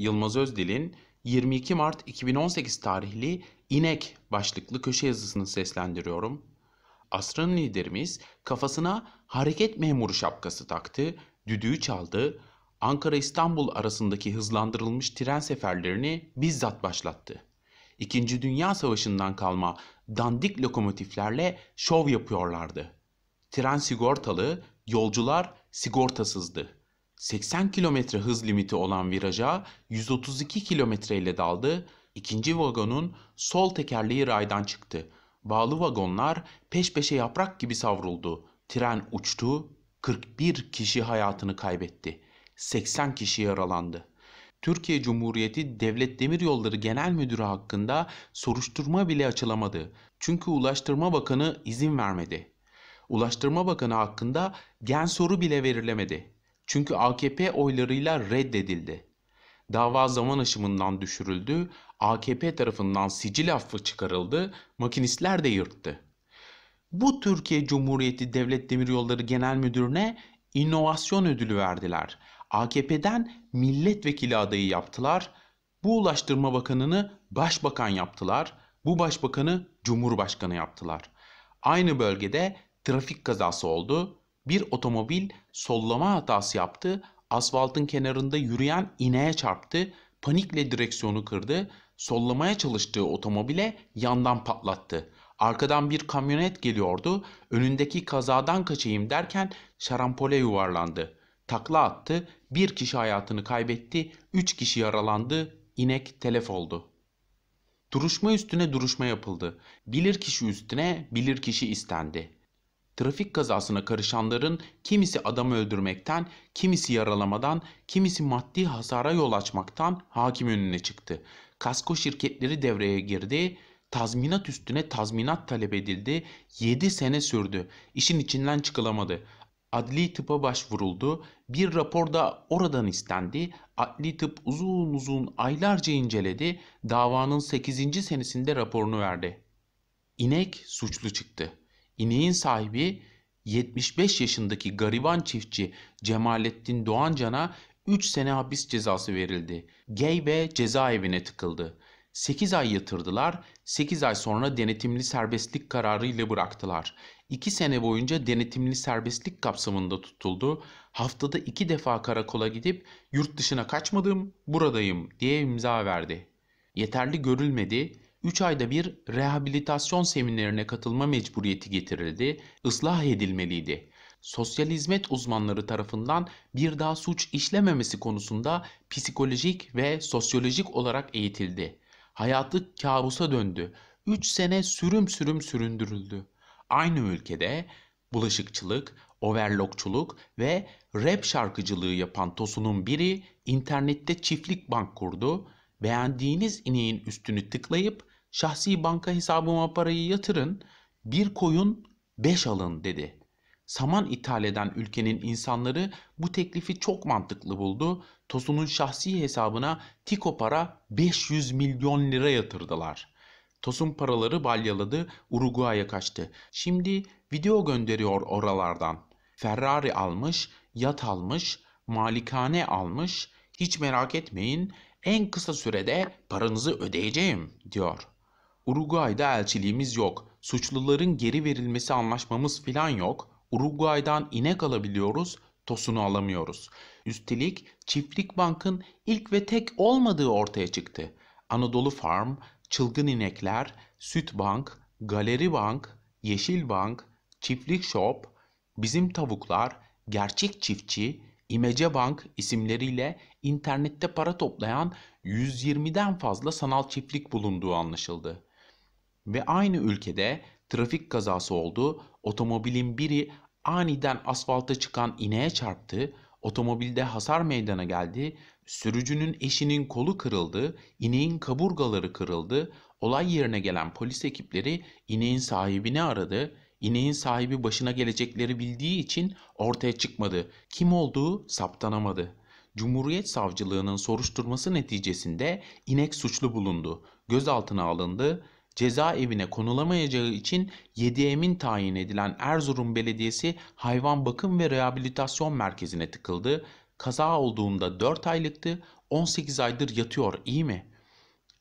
Yılmaz Özdil'in 22 Mart 2018 tarihli İnek başlıklı köşe yazısını seslendiriyorum. Asrın liderimiz kafasına hareket memuru şapkası taktı, düdüğü çaldı, Ankara-İstanbul arasındaki hızlandırılmış tren seferlerini bizzat başlattı. İkinci Dünya Savaşı'ndan kalma dandik lokomotiflerle şov yapıyorlardı. Tren sigortalı, yolcular sigortasızdı. 80 km hız limiti olan viraja 132 km ile daldı. ikinci vagonun sol tekerleği raydan çıktı. Bağlı vagonlar peş peşe yaprak gibi savruldu. Tren uçtu. 41 kişi hayatını kaybetti. 80 kişi yaralandı. Türkiye Cumhuriyeti Devlet Demiryolları Genel Müdürü hakkında soruşturma bile açılamadı. Çünkü Ulaştırma Bakanı izin vermedi. Ulaştırma Bakanı hakkında gen soru bile verilemedi. Çünkü AKP oylarıyla reddedildi. Dava zaman aşımından düşürüldü, AKP tarafından sicil affı çıkarıldı, makinistler de yırttı. Bu Türkiye Cumhuriyeti Devlet Demiryolları Genel Müdürü'ne inovasyon ödülü verdiler. AKP'den milletvekili adayı yaptılar. Bu Ulaştırma Bakanını başbakan yaptılar. Bu başbakanı cumhurbaşkanı yaptılar. Aynı bölgede trafik kazası oldu. Bir otomobil sollama hatası yaptı, asfaltın kenarında yürüyen ineğe çarptı, panikle direksiyonu kırdı, sollamaya çalıştığı otomobile yandan patlattı. Arkadan bir kamyonet geliyordu, önündeki kazadan kaçayım derken şarampole yuvarlandı. Takla attı, bir kişi hayatını kaybetti, üç kişi yaralandı, inek telef oldu. Duruşma üstüne duruşma yapıldı. Bilirkişi üstüne bilirkişi istendi trafik kazasına karışanların kimisi adam öldürmekten, kimisi yaralamadan, kimisi maddi hasara yol açmaktan hakim önüne çıktı. Kasko şirketleri devreye girdi. Tazminat üstüne tazminat talep edildi. 7 sene sürdü. işin içinden çıkılamadı. Adli tıpa başvuruldu. Bir raporda oradan istendi. Adli tıp uzun uzun aylarca inceledi. Davanın 8. senesinde raporunu verdi. İnek suçlu çıktı. İneğin sahibi 75 yaşındaki gariban çiftçi Cemalettin Doğancan'a 3 sene hapis cezası verildi. Geybe cezaevine tıkıldı. 8 ay yatırdılar, 8 ay sonra denetimli serbestlik kararı ile bıraktılar. 2 sene boyunca denetimli serbestlik kapsamında tutuldu. Haftada 2 defa karakola gidip yurt dışına kaçmadım, buradayım diye imza verdi. Yeterli görülmedi, 3 ayda bir rehabilitasyon seminerine katılma mecburiyeti getirildi, ıslah edilmeliydi. Sosyal hizmet uzmanları tarafından bir daha suç işlememesi konusunda psikolojik ve sosyolojik olarak eğitildi. Hayatı kabusa döndü. 3 sene sürüm sürüm süründürüldü. Aynı ülkede bulaşıkçılık, overlockçuluk ve rap şarkıcılığı yapan Tosun'un biri internette çiftlik bank kurdu. Beğendiğiniz ineğin üstünü tıklayıp Şahsi banka hesabıma parayı yatırın, bir koyun beş alın dedi. Saman ithal eden ülkenin insanları bu teklifi çok mantıklı buldu. Tosun'un şahsi hesabına Tiko para 500 milyon lira yatırdılar. Tosun paraları balyaladı, Uruguay'a kaçtı. Şimdi video gönderiyor oralardan. Ferrari almış, yat almış, malikane almış. Hiç merak etmeyin, en kısa sürede paranızı ödeyeceğim diyor. Uruguay'da elçiliğimiz yok. Suçluların geri verilmesi anlaşmamız filan yok. Uruguay'dan inek alabiliyoruz, tosunu alamıyoruz. Üstelik Çiftlik Bank'ın ilk ve tek olmadığı ortaya çıktı. Anadolu Farm, Çılgın İnekler, Süt Bank, Galeri Bank, Yeşil Bank, Çiftlik Shop, Bizim Tavuklar, Gerçek Çiftçi, İmece Bank isimleriyle internette para toplayan 120'den fazla sanal çiftlik bulunduğu anlaşıldı ve aynı ülkede trafik kazası oldu. Otomobilin biri aniden asfalta çıkan ineğe çarptı. Otomobilde hasar meydana geldi. Sürücünün eşinin kolu kırıldı. İneğin kaburgaları kırıldı. Olay yerine gelen polis ekipleri ineğin sahibini aradı. İneğin sahibi başına gelecekleri bildiği için ortaya çıkmadı. Kim olduğu saptanamadı. Cumhuriyet Savcılığının soruşturması neticesinde inek suçlu bulundu. Gözaltına alındı cezaevine konulamayacağı için 7M'in tayin edilen Erzurum Belediyesi Hayvan Bakım ve Rehabilitasyon Merkezi'ne tıkıldı. Kaza olduğunda 4 aylıktı, 18 aydır yatıyor iyi mi?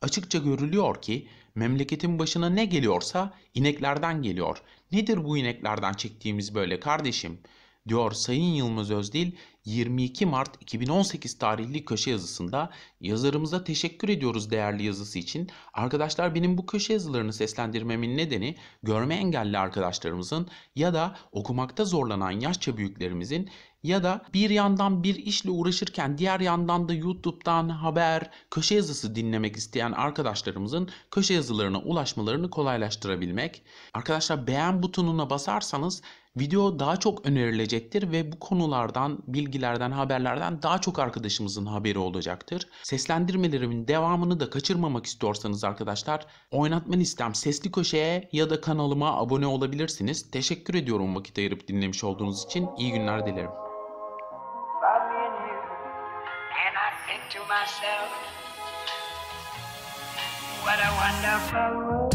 Açıkça görülüyor ki memleketin başına ne geliyorsa ineklerden geliyor. Nedir bu ineklerden çektiğimiz böyle kardeşim?'' diyor Sayın Yılmaz Özdil 22 Mart 2018 tarihli köşe yazısında yazarımıza teşekkür ediyoruz değerli yazısı için. Arkadaşlar benim bu köşe yazılarını seslendirmemin nedeni görme engelli arkadaşlarımızın ya da okumakta zorlanan yaşça büyüklerimizin ya da bir yandan bir işle uğraşırken diğer yandan da YouTube'dan haber, köşe yazısı dinlemek isteyen arkadaşlarımızın köşe yazılarına ulaşmalarını kolaylaştırabilmek. Arkadaşlar beğen butonuna basarsanız video daha çok önerilecektir ve bu konulardan, bilgilerden, haberlerden daha çok arkadaşımızın haberi olacaktır. Seslendirmelerimin devamını da kaçırmamak istiyorsanız arkadaşlar oynatman istem sesli köşeye ya da kanalıma abone olabilirsiniz. Teşekkür ediyorum vakit ayırıp dinlemiş olduğunuz için. İyi günler dilerim. what a wonderful world.